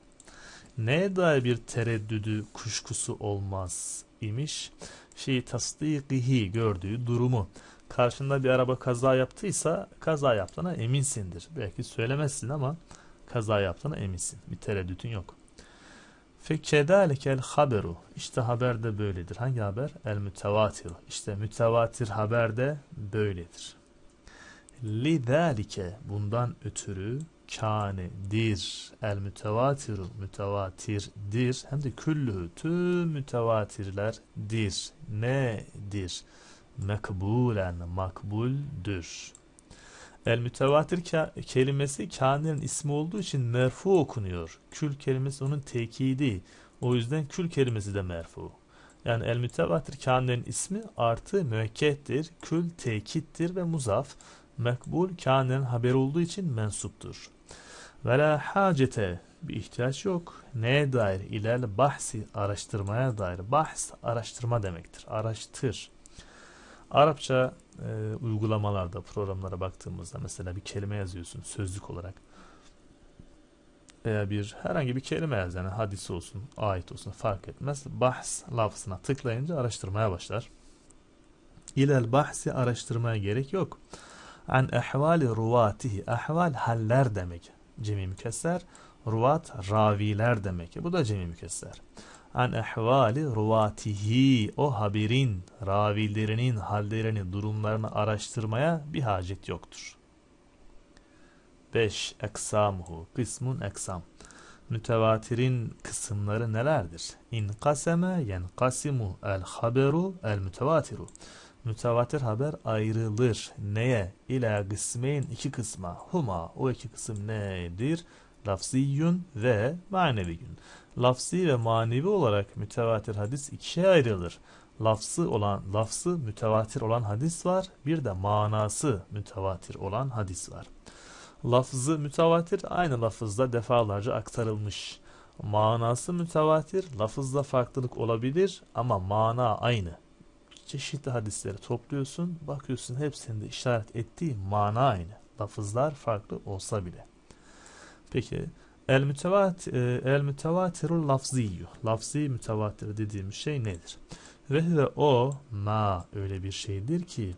Neye dair bir tereddüdü kuşkusu olmaz imiş. Şeyi tasdikihi gördüğü durumu. Karşında bir araba kaza yaptıysa kaza yaptığına eminsindir. Belki söylemezsin ama kaza yaptığına eminsin. Bir tereddütün yok. Fekedâlekel haberu. İşte haber de böyledir. Hangi haber? El mütevatiru. İşte mütevatir haber de böyledir. Lidâlike. Bundan ötürü kâne El mütevatiru. Mütevatir Hem de küllü tüm mütevatirler dir. Nedir? Mekbulen makbuldür. El mütevatir ka kelimesi kânenin ismi olduğu için merfu okunuyor. Kül kelimesi onun tekidi. O yüzden kül kelimesi de merfu. Yani el mütevatir kânenin ismi artı müekkettir. Kül tekittir ve muzaf. Mekbul kânenin haber olduğu için mensuptur. Ve la hacete bir ihtiyaç yok. Neye dair? İlel bahsi araştırmaya dair. Bahs araştırma demektir. Araştır. Arapça e, uygulamalarda, programlara baktığımızda mesela bir kelime yazıyorsun sözlük olarak veya bir herhangi bir kelime yaz yani hadis olsun, ait olsun fark etmez. Bahs lafzına tıklayınca araştırmaya başlar. İlel bahsi araştırmaya gerek yok. An ehvali ruvatihi. Ehval haller demek. Cemi mükesser. Ruvat raviler demek. Bu da cemi mükesser an ehvali ruvatihi o haberin ravilerinin hallerini durumlarını araştırmaya bir hacet yoktur. 5. Eksamuhu kısmun eksam Mütevatirin kısımları nelerdir? İn İnkaseme yenkasimu el haberu el mütevatiru Mütevatir haber ayrılır. Neye? İlâ kısmeyn iki kısma. Huma. O iki kısım nedir? Lafziyyun ve maneviyyun lafsi ve manevi olarak mütevatir hadis ikiye ayrılır. Lafsı olan, lafsı mütevatir olan hadis var. Bir de manası mütevatir olan hadis var. Lafzı mütevatir aynı lafızda defalarca aktarılmış. Manası mütevatir, lafızda farklılık olabilir ama mana aynı. Çeşitli hadisleri topluyorsun, bakıyorsun hepsinde işaret ettiği mana aynı. Lafızlar farklı olsa bile. Peki El mütevatir, el mütevatirul lafziyyu. Lafzi mütevatir dediğimiz şey nedir? Ve huve o ma öyle bir şeydir ki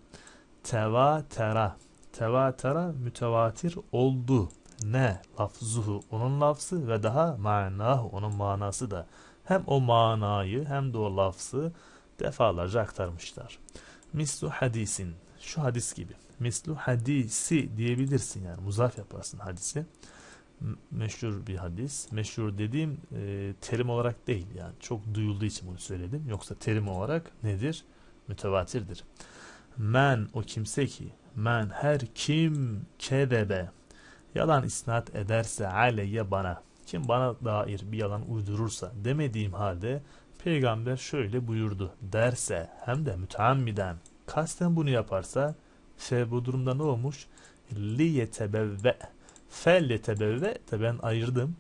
tevatera. Tevatera mütevatir oldu. Ne? Lafzuhu onun lafzı ve daha manah onun manası da. Hem o manayı hem de o lafzı defalarca aktarmışlar. Mislu hadisin. Şu hadis gibi. Mislu hadisi diyebilirsin yani muzaf yaparsın hadisi meşhur bir hadis. Meşhur dediğim e, terim olarak değil yani çok duyulduğu için bunu söyledim. Yoksa terim olarak nedir? Mütevatirdir. Men o kimse ki men her kim kedebe yalan isnat ederse aleyye bana kim bana dair bir yalan uydurursa demediğim halde peygamber şöyle buyurdu derse hem de müteammiden kasten bunu yaparsa şey bu durumda ne olmuş? li yetebevve fel li tebevve ben ayırdım.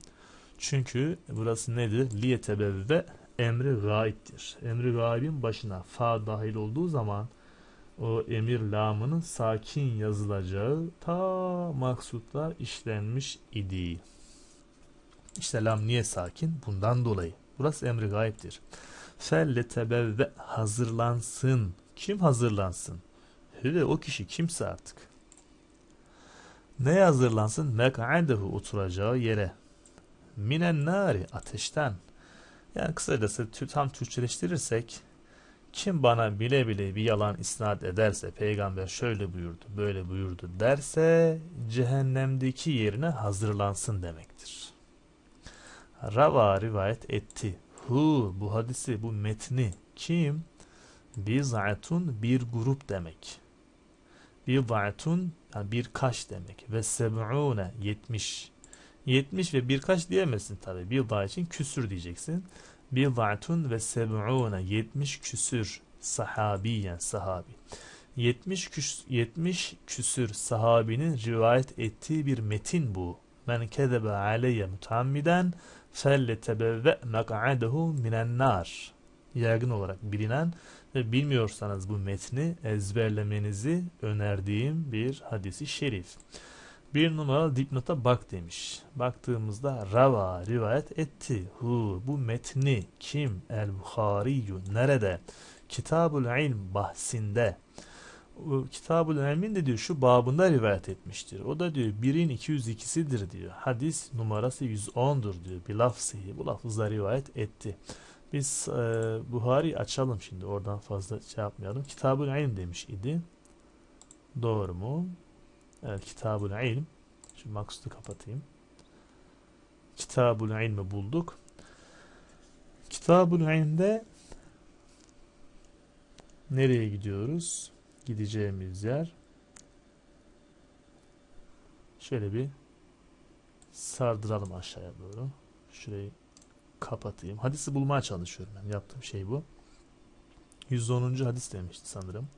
Çünkü burası nedir? Li tebevve emri gaibdir. Emri gaibin başına fa dahil olduğu zaman o emir lamının sakin yazılacağı ta maksutlar işlenmiş idi. İşte lam niye sakin? Bundan dolayı. Burası emri gayiptir. Felle tebevve hazırlansın. Kim hazırlansın? Hüve o kişi kimse artık. Ne hazırlansın? Mek'adehu oturacağı yere. Minen nari ateşten. Yani kısacası tam Türkçeleştirirsek kim bana bile bile bir yalan isnat ederse peygamber şöyle buyurdu böyle buyurdu derse cehennemdeki yerine hazırlansın demektir. Rava rivayet etti. Hu bu hadisi bu metni kim? Biz'atun bir grup demek. Biz'atun yani birkaç demek. Ve seb'une 70. 70 ve birkaç diyemezsin tabi. Bir daha için küsür diyeceksin. Bir da'tun ve seb'une 70 küsür sahabiyen sahabi. 70 küs 70 küsür sahabinin rivayet ettiği bir metin bu. Men kezebe aleyye mutammiden felletebevve mek'adehu minen nar. Yaygın olarak bilinen ve bilmiyorsanız bu metni ezberlemenizi önerdiğim bir hadisi şerif. Bir numara dipnota bak demiş. Baktığımızda rava rivayet etti. Hu bu metni kim? El Buhariyu nerede? Kitabul ilm bahsinde. Kitabul ilmin de diyor şu babında rivayet etmiştir. O da diyor birin 202'sidir diyor. Hadis numarası 110'dur diyor. Bir lafzı bu lafızla rivayet etti. Biz e, Buhari açalım şimdi oradan fazla şey yapmayalım. Kitabın İlm demiş idi. Doğru mu? Evet Kitabul İlm. Şu maksudu kapatayım. Kitabul İlm'i bulduk. Kitabul İlm'de nereye gidiyoruz? Gideceğimiz yer şöyle bir sardıralım aşağıya doğru. Şurayı kapatayım. Hadisi bulmaya çalışıyorum. Yani yaptığım şey bu. 110. hadis demişti sanırım.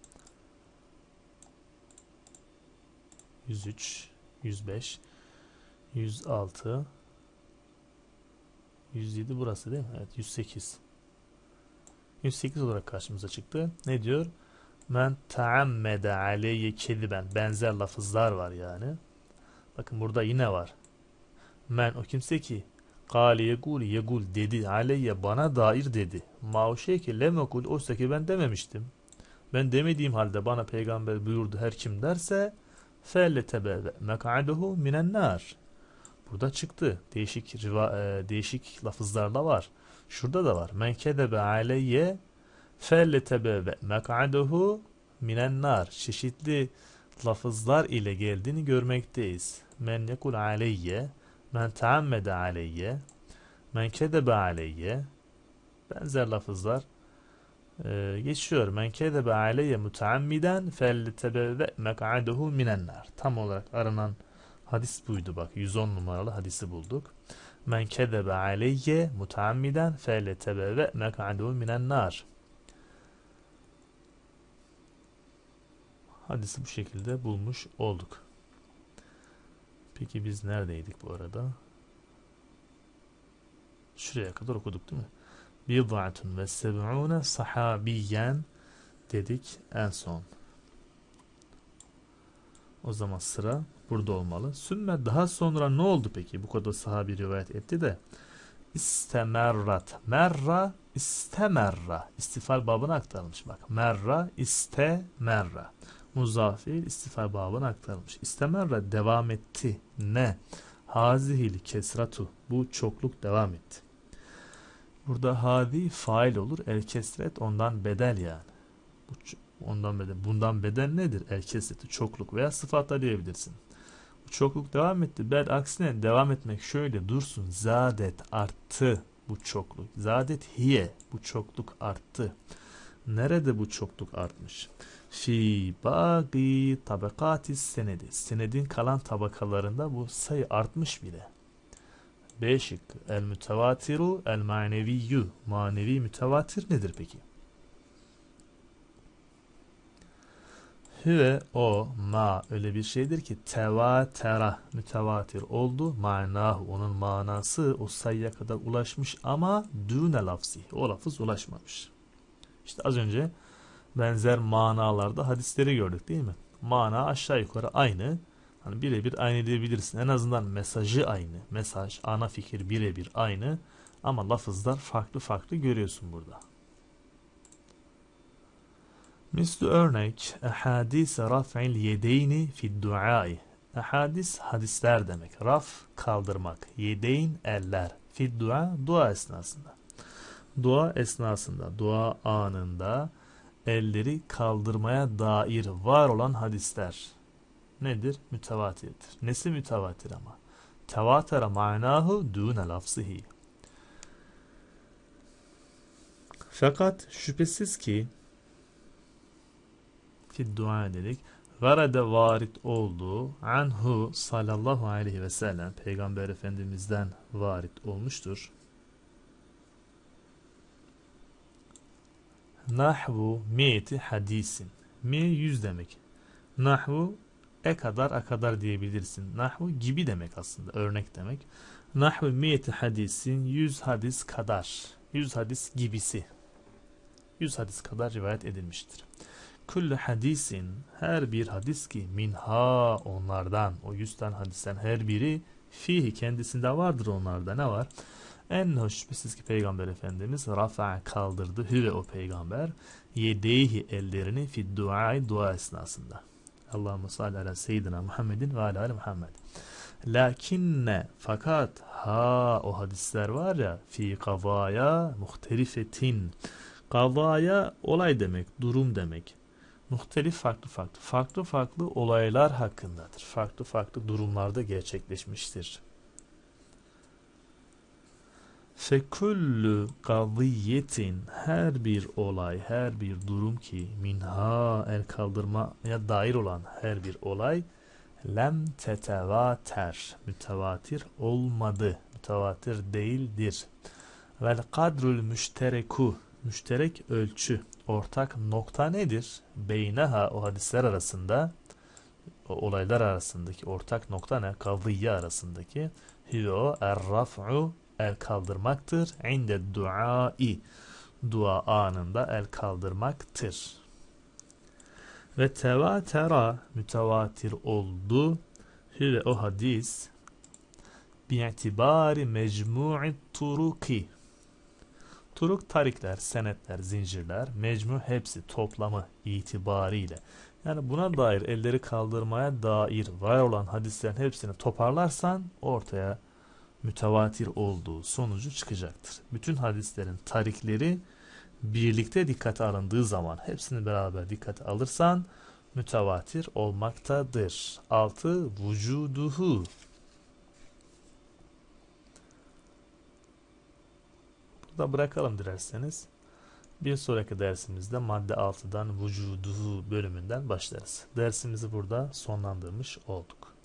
103, 105, 106, 107 burası değil mi? Evet 108. 108 olarak karşımıza çıktı. Ne diyor? Men taammede aleyye kediben. Benzer lafızlar var yani. Bakın burada yine var. Men o kimse ki Kale yegul yegul dedi aleyye bana dair dedi. ki Mavşeki lemekul oysa ki ben dememiştim. Ben demediğim halde bana peygamber buyurdu her kim derse felle tebeve mek'aduhu minen nar. Burada çıktı. Değişik riva, e, değişik lafızlarda var. Şurada da var. Men kedebe aleyye felle tebeve mek'aduhu minen nar. Çeşitli lafızlar ile geldiğini görmekteyiz. Men yekul aleyye men teammede aleyye, men kedebe aleyye benzer lafızlar ee, geçiyor. Men kedebe aleyye muteammiden felletebevve mek'adehu minennar. Tam olarak aranan hadis buydu bak. 110 numaralı hadisi bulduk. Men kedebe aleyye muteammiden felletebevve mek'adehu minennar. Hadisi bu şekilde bulmuş olduk. Peki biz neredeydik bu arada? Şuraya kadar okuduk değil mi? Bid'atun ve seb'une sahabiyen dedik en son. O zaman sıra burada olmalı. Sümme daha sonra ne oldu peki? Bu kadar sahabi rivayet etti de. İstemerrat. Merra istemerra. İstifal babını aktarılmış bak. Merra istemerra. merra muzafil istifa babına aktarılmış. İstemerra devam etti. Ne? Hazihil kesratu. Bu çokluk devam etti. Burada hadi fail olur. El kesret ondan bedel yani. Bu, ondan bedel. Bundan bedel nedir? El kesreti çokluk veya sıfatla diyebilirsin. Bu çokluk devam etti. Bel aksine devam etmek şöyle dursun. Zadet arttı bu çokluk. Zadet hiye bu çokluk arttı. Nerede bu çokluk artmış? fi bagi tabakati senedi. Senedin kalan tabakalarında bu sayı artmış bile. B şıkkı. El mütevatiru el maneviyyü. Manevi mütevatir nedir peki? Hüve o ma öyle bir şeydir ki tevatera mütevatir oldu. Manah onun manası o sayıya kadar ulaşmış ama düne lafzi. O lafız ulaşmamış. İşte az önce benzer manalarda hadisleri gördük değil mi? Mana aşağı yukarı aynı. Hani birebir aynı diyebilirsin. En azından mesajı aynı. Mesaj, ana fikir birebir aynı. Ama lafızlar farklı farklı görüyorsun burada. Misli örnek ehadise raf'il yedeyni fid duai. Ehadis hadisler demek. Raf kaldırmak. Yedeyn eller. Fid dua dua esnasında. Dua esnasında, dua anında, elleri kaldırmaya dair var olan hadisler nedir? Mütevatirdir. Nesi mütevatir ama? Tevatara manahu dune lafzihi. Fakat şüphesiz ki ki dua dedik. Varade varit oldu. Anhu sallallahu aleyhi ve sellem peygamber efendimizden varit olmuştur. Nahvu mi'ti hadisin. Mi yüz demek. Nahvu e kadar a kadar diyebilirsin. Nahvu gibi demek aslında. Örnek demek. Nahvu mi'ti hadisin yüz hadis kadar. Yüz hadis gibisi. Yüz hadis kadar rivayet edilmiştir. Kullu hadisin her bir hadis ki minha onlardan o yüz tane hadisten her biri fihi kendisinde vardır onlarda ne var? En hoş şüphesiz ki Peygamber Efendimiz rafa kaldırdı hüve o peygamber yedeyi ellerini fi duayı dua esnasında. Allahümme salli ala seyyidina Muhammedin ve ala ala Muhammed. Lakinne fakat ha o hadisler var ya fi kavaya muhterifetin. Kavaya olay demek, durum demek. Muhtelif farklı farklı, farklı farklı olaylar hakkındadır. Farklı farklı durumlarda gerçekleşmiştir. Feküllü gaziyetin her bir olay, her bir durum ki minha el kaldırmaya dair olan her bir olay lem tetevater mütevatir olmadı. Mütevatir değildir. Vel kadrul müştereku müşterek ölçü ortak nokta nedir? Beyneha o hadisler arasında olaylar arasındaki ortak nokta ne? Kavliye arasındaki hiyo er raf'u el kaldırmaktır. İnde duai dua anında el kaldırmaktır. Ve tevatera mütevatir oldu. Hüve o hadis bi'tibari mecmu'i turuki Turuk tarikler, senetler, zincirler, mecmu hepsi toplamı itibariyle. Yani buna dair elleri kaldırmaya dair var olan hadislerin hepsini toparlarsan ortaya mütevatir olduğu sonucu çıkacaktır. Bütün hadislerin tarikleri birlikte dikkate alındığı zaman hepsini beraber dikkate alırsan mütevatir olmaktadır. 6. Vücuduhu Burada bırakalım dilerseniz. Bir sonraki dersimizde madde 6'dan vücuduhu bölümünden başlarız. Dersimizi burada sonlandırmış olduk.